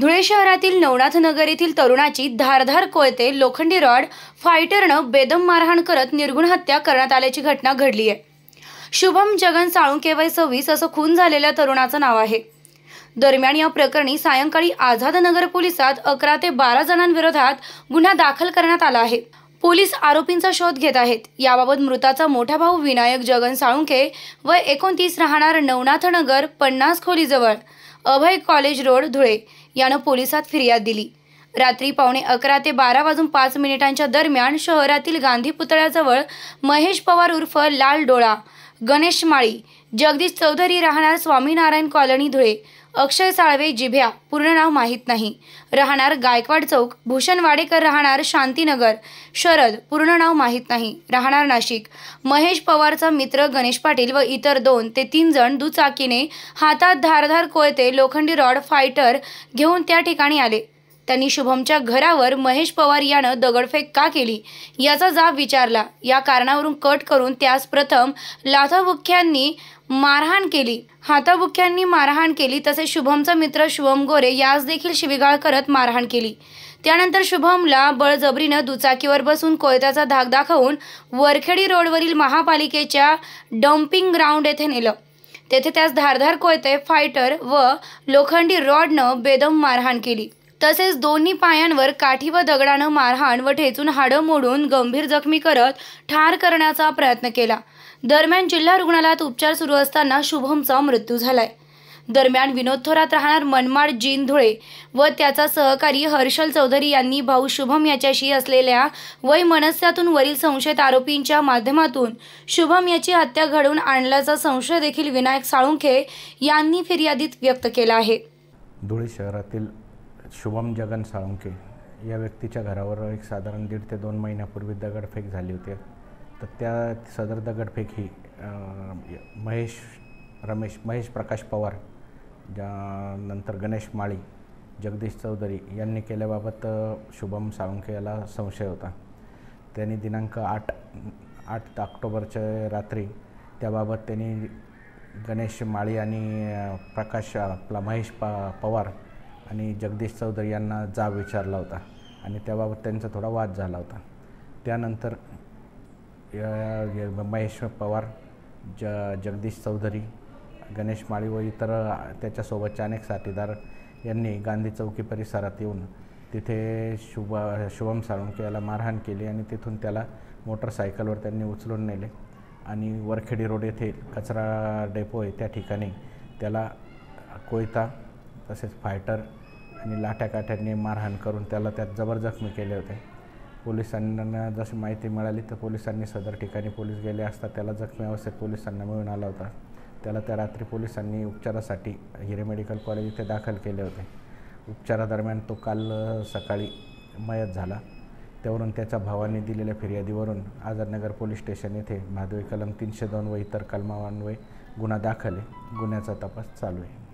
धुळे शहरातील नवनाथ नगर येथील तरुणाची धारधार कोयते लोखंडी रॉड फायटरनं बेदम मारहाण करत निर्गुण हत्या करण्यात आल्याची घटना घडली आहे शुभम जगन साळुंके वय सव्वीस असं खून झालेल्या तरुणाचं नाव आहे दरम्यान या प्रकरणी सायंकाळी आझाद नगर पोलिसात अकरा ते बारा जणांविरोधात गुन्हा दाखल करण्यात आला आहे पोलीस आरोपींचा शोध घेत आहेत याबाबत मृताचा मोठा भाऊ विनायक जगन साळुंके व एकोणतीस राहणार नवनाथ नगर पन्नास खोलीजवळ अभय कॉलेज रोड धुळे यानं पोलिसात फिर्याद दिली रात्री पावणे अकरा ते बारा वाजून पाच मिनिटांच्या दरम्यान शहरातील गांधी पुतळ्याजवळ महेश पवार उर्फ लाल डोळा गणेश माळी जगदीश चौधरी राहणार स्वामीनारायण कॉलनी धुळे अक्षय साळवे जिभ्या पूर्ण नाव माहीत नाही राहणार गायकवाड चौक भूषण वाडेकर राहणार शांतीनगर शरद पूर्ण नाव माहीत नाही राहणार नाशिक महेश पवारचा मित्र गणेश पाटील व इतर दोन ते तीन जण दुचाकीने हातात धारधार कोयते लोखंडी रॉड फायटर घेऊन त्या ठिकाणी आले त्यांनी शुभमच्या घरावर महेश पवार यानं दगडफेक का केली याचा जाब विचारला या कारणावरून कट करून त्यास प्रथम लाथाबुख्यांनी मारहाण केली हाताबुख्यांनी मारहाण केली तसेच शुभमचा मित्र शुभम गोरे यास देखील शिविगाळ करत मारहाण केली त्यानंतर शुभमला बळजबरीनं दुचाकीवर बसून कोयत्याचा धाक दाखवून वरखेडी रोडवरील महापालिकेच्या डम्पिंग ग्राउंड येथे नेलं तेथे त्यास धारधार कोयते फायटर व लोखंडी रॉडनं बेदम मारहाण केली तसेच दोन्ही पायांवर काठी व दगडानं मारहाण व ठेचून हाडं मोडून गंभीर जखमी करत ठार करण्याचा प्रयत्न केला दरम्यान जिल्हा रुग्णालयात उपचार सुरू असताना शुभमचा मृत्यू झालाय दरम्यान विनोद थोरात राहणार मनमाड जीन धुळे व त्याचा सहकारी हर्षल चौधरी यांनी भाऊ शुभम याच्याशी असलेल्या वय मनस्यातून वरील संशयित आरोपींच्या माध्यमातून शुभम याची हत्या घडवून आणल्याचा संशय देखील विनायक साळुंखे यांनी फिर्यादीत व्यक्त केला आहे धुळे शहरातील शुभम जगन साळुंके या व्यक्तीच्या घरावर एक साधारण दीड ते दोन महिन्यापूर्वी दगडफेक झाली होती तर त्या सदर दगडफेक ही महेश रमेश महेश प्रकाश पवार ज्या नंतर गणेश माळी जगदीश चौधरी यांनी केल्याबाबत शुभम साळुंके याला संशय होता त्यांनी दिनांक आठ आठ ऑक्टोबरच्या रात्री त्याबाबत त्यांनी गणेश माळी आणि प्रकाश आपला महेश प पवार आणि जगदीश चौधरी यांना जाब विचारला होता आणि त्याबाबत त्यांचा थोडा वाद झाला होता त्यानंतर महेश पवार ज जगदीश चौधरी गणेश माळी व इतर त्याच्यासोबतचे अनेक साथीदार यांनी गांधी चौकी परिसरात येऊन तिथे शुभ शुभम साळुंके याला मारहाण केली आणि तिथून त्याला मोटरसायकलवर त्यांनी उचलून नेले आणि वरखेडी रोड येथे कचरा डेपो आहे त्या ठिकाणी त्याला कोयता तसेच फायटर आणि लाठ्याकाठ्यांनी मारहाण करून त्याला त्यात जबर जखमी केले होते पोलिसांना जशी माहिती मिळाली तर पोलिसांनी सदर ठिकाणी पोलीस गेले असता त्याला जखमी अवस्थेत पोलिसांना मिळून आला होता त्याला त्या रात्री पोलिसांनी उपचारासाठी हिरे मेडिकल कॉलेज इथे दाखल केले होते उपचारादरम्यान तो काल सकाळी मयत झाला त्यावरून त्याच्या भावाने दिलेल्या फिर्यादीवरून आझादनगर पोलीस स्टेशन येथे भादवी कलम तीनशे दोन व इतर कलमांवर गुन्हा दाखल आहे गुन्ह्याचा तपास चालू आहे